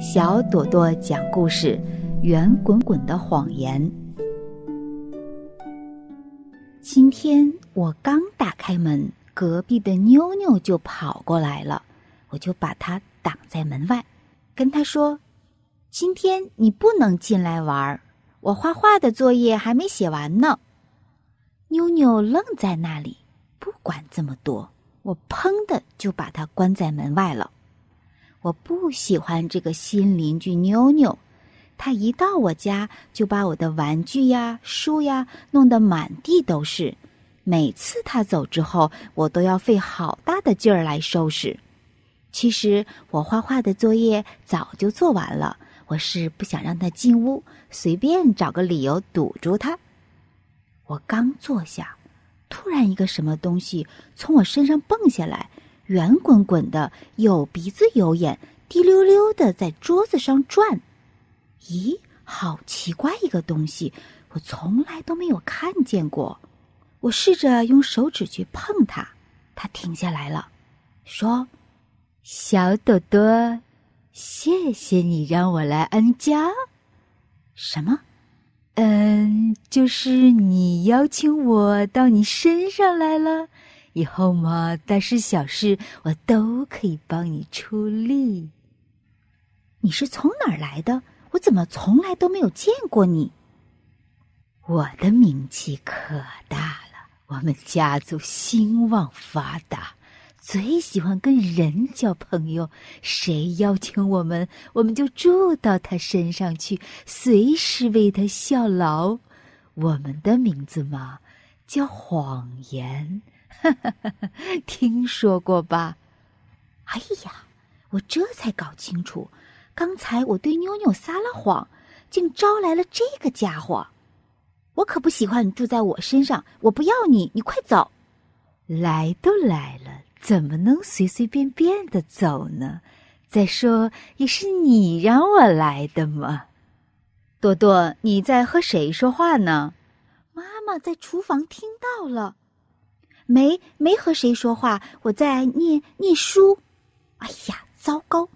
小朵朵讲故事：圆滚滚的谎言。今天我刚打开门，隔壁的妞妞就跑过来了，我就把她挡在门外，跟她说：“今天你不能进来玩，我画画的作业还没写完呢。”妞妞愣在那里，不管这么多，我砰的就把她关在门外了。我不喜欢这个新邻居妞妞，她一到我家就把我的玩具呀、书呀弄得满地都是。每次她走之后，我都要费好大的劲儿来收拾。其实我画画的作业早就做完了，我是不想让她进屋，随便找个理由堵住她。我刚坐下，突然一个什么东西从我身上蹦下来。圆滚滚的，有鼻子有眼，滴溜溜的在桌子上转。咦，好奇怪一个东西，我从来都没有看见过。我试着用手指去碰它，它停下来了，说：“小朵朵，谢谢你让我来安家。什么？嗯，就是你邀请我到你身上来了。”以后嘛，大事小事我都可以帮你出力。你是从哪儿来的？我怎么从来都没有见过你？我的名气可大了，我们家族兴旺发达，最喜欢跟人交朋友。谁邀请我们，我们就住到他身上去，随时为他效劳。我们的名字嘛，叫谎言。听说过吧？哎呀，我这才搞清楚，刚才我对妞妞撒了谎，竟招来了这个家伙。我可不喜欢你住在我身上，我不要你，你快走！来都来了，怎么能随随便便的走呢？再说，也是你让我来的嘛。朵朵，你在和谁说话呢？妈妈在厨房听到了。没没和谁说话，我在念念书。哎呀，糟糕！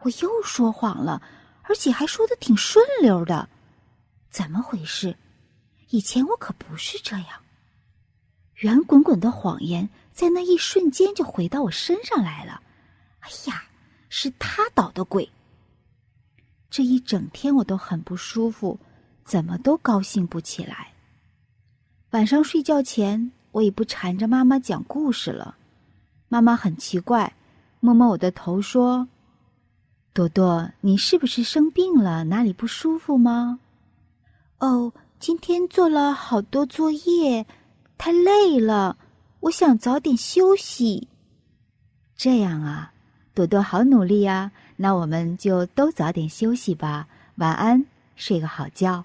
我又说谎了，而且还说的挺顺溜的。怎么回事？以前我可不是这样。圆滚滚的谎言在那一瞬间就回到我身上来了。哎呀，是他捣的鬼。这一整天我都很不舒服，怎么都高兴不起来。晚上睡觉前。我也不缠着妈妈讲故事了，妈妈很奇怪，摸摸我的头说：“朵朵，你是不是生病了？哪里不舒服吗？”“哦，今天做了好多作业，太累了，我想早点休息。”“这样啊，朵朵好努力啊！那我们就都早点休息吧，晚安，睡个好觉。”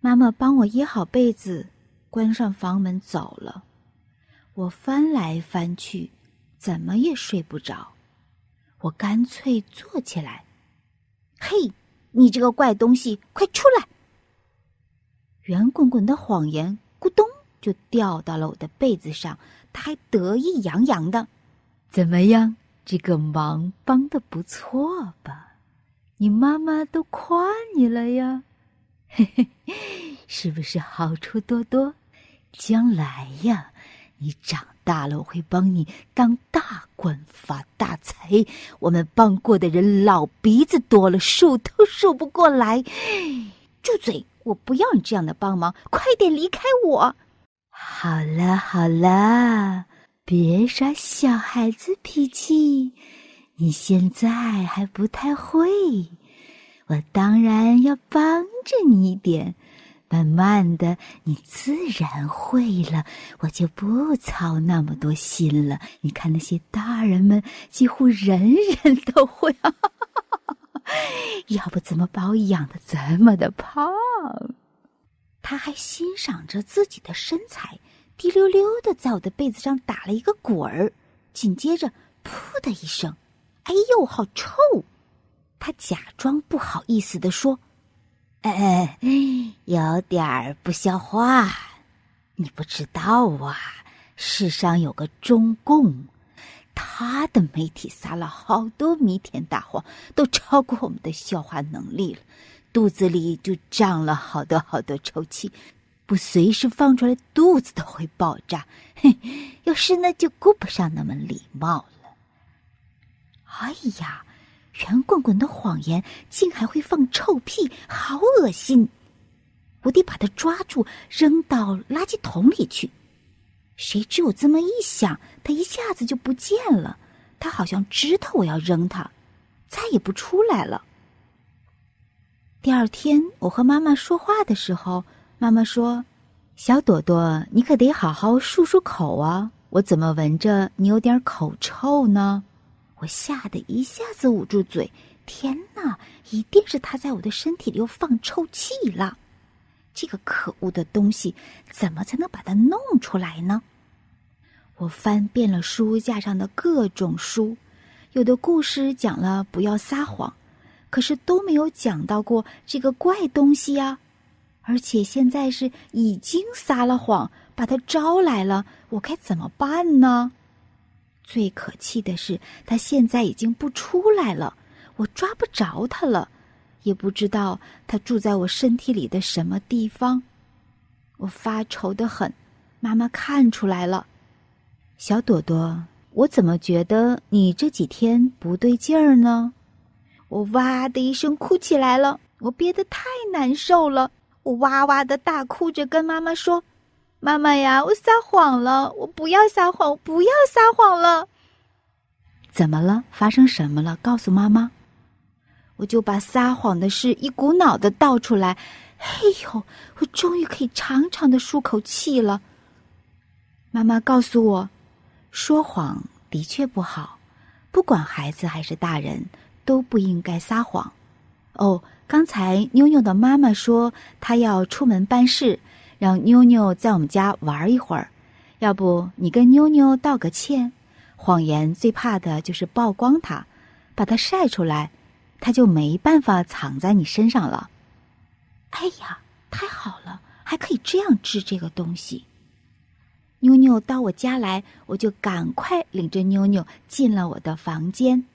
妈妈帮我掖好被子。关上房门走了，我翻来翻去，怎么也睡不着。我干脆坐起来，嘿，你这个怪东西，快出来！圆滚滚的谎言咕咚就掉到了我的被子上，他还得意洋洋的。怎么样，这个忙帮的不错吧？你妈妈都夸你了呀，嘿嘿，是不是好处多多？将来呀，你长大了我会帮你当大官发大财。我们帮过的人老鼻子多了，数都数不过来。住嘴！我不要你这样的帮忙，快点离开我。好了好了，别耍小孩子脾气，你现在还不太会，我当然要帮着你一点。慢慢的，你自然会了，我就不操那么多心了。你看那些大人们，几乎人人都会，要不怎么把我养的这么的胖？他还欣赏着自己的身材，滴溜溜的在我的被子上打了一个滚儿，紧接着“噗”的一声，“哎呦，好臭！”他假装不好意思的说。哎，有点儿不消化。你不知道啊，世上有个中共，他的媒体撒了好多弥天大谎，都超过我们的消化能力了，肚子里就胀了好多好多臭气，不随时放出来，肚子都会爆炸。嘿，要是那就顾不上那么礼貌了。哎呀！圆滚滚的谎言竟还会放臭屁，好恶心！我得把它抓住，扔到垃圾桶里去。谁知我这么一想，它一下子就不见了。它好像知道我要扔它，再也不出来了。第二天，我和妈妈说话的时候，妈妈说：“小朵朵，你可得好好漱漱口啊！我怎么闻着你有点口臭呢？”我吓得一下子捂住嘴，天哪！一定是他在我的身体里又放臭气了。这个可恶的东西，怎么才能把它弄出来呢？我翻遍了书架上的各种书，有的故事讲了不要撒谎，可是都没有讲到过这个怪东西呀。而且现在是已经撒了谎，把它招来了，我该怎么办呢？最可气的是，他现在已经不出来了，我抓不着他了，也不知道他住在我身体里的什么地方，我发愁的很。妈妈看出来了，小朵朵，我怎么觉得你这几天不对劲儿呢？我哇的一声哭起来了，我憋得太难受了，我哇哇的大哭着跟妈妈说。妈妈呀！我撒谎了，我不要撒谎，我不要撒谎了。怎么了？发生什么了？告诉妈妈。我就把撒谎的事一股脑的倒出来。嘿呦，我终于可以长长的舒口气了。妈妈告诉我，说谎的确不好，不管孩子还是大人，都不应该撒谎。哦，刚才妞妞的妈妈说她要出门办事。让妞妞在我们家玩一会儿，要不你跟妞妞道个歉。谎言最怕的就是曝光它，把它晒出来，它就没办法藏在你身上了。哎呀，太好了，还可以这样治这个东西。妞妞到我家来，我就赶快领着妞妞进了我的房间。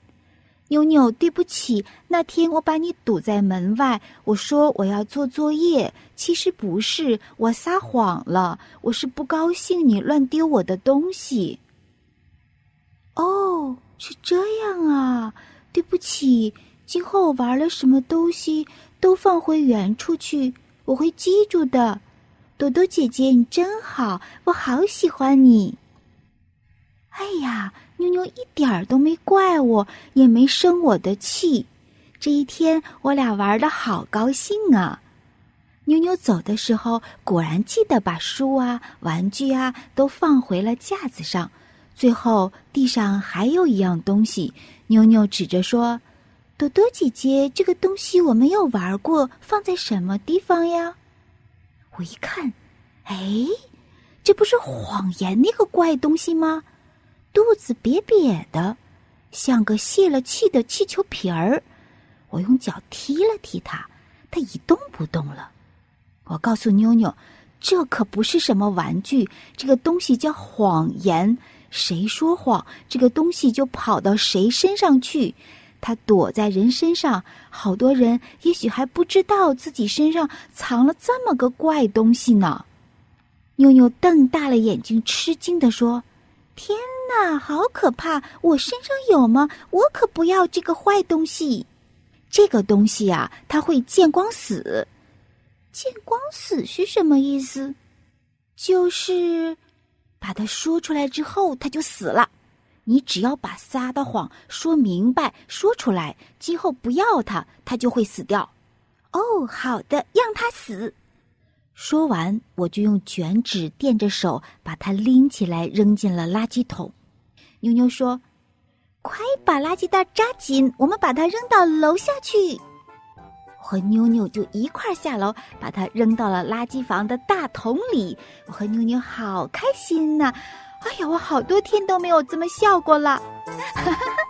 妞妞，对不起，那天我把你堵在门外，我说我要做作业，其实不是，我撒谎了，我是不高兴你乱丢我的东西。哦，是这样啊，对不起，今后我玩了什么东西都放回原处去，我会记住的。朵朵姐姐，你真好，我好喜欢你。哎呀！妞妞一点儿都没怪我，也没生我的气。这一天，我俩玩的好高兴啊！妞妞走的时候，果然记得把书啊、玩具啊都放回了架子上。最后，地上还有一样东西，妞妞指着说：“朵朵姐姐，这个东西我没有玩过，放在什么地方呀？”我一看，哎，这不是谎言那个怪东西吗？肚子瘪瘪的，像个泄了气的气球皮儿。我用脚踢了踢它，它一动不动了。我告诉妞妞，这可不是什么玩具，这个东西叫谎言。谁说谎，这个东西就跑到谁身上去。它躲在人身上，好多人也许还不知道自己身上藏了这么个怪东西呢。妞妞瞪大了眼睛，吃惊的说：“天！”那好可怕！我身上有吗？我可不要这个坏东西。这个东西啊，它会见光死。见光死是什么意思？就是把它说出来之后，它就死了。你只要把撒的谎说明白说出来，今后不要它，它就会死掉。哦，好的，让它死。说完，我就用卷纸垫着手，把它拎起来扔进了垃圾桶。妞妞说：“快把垃圾袋扎紧，我们把它扔到楼下去。”我和妞妞就一块儿下楼，把它扔到了垃圾房的大桶里。我和妞妞好开心呐！哎呀，我好多天都没有这么笑过了。哈哈。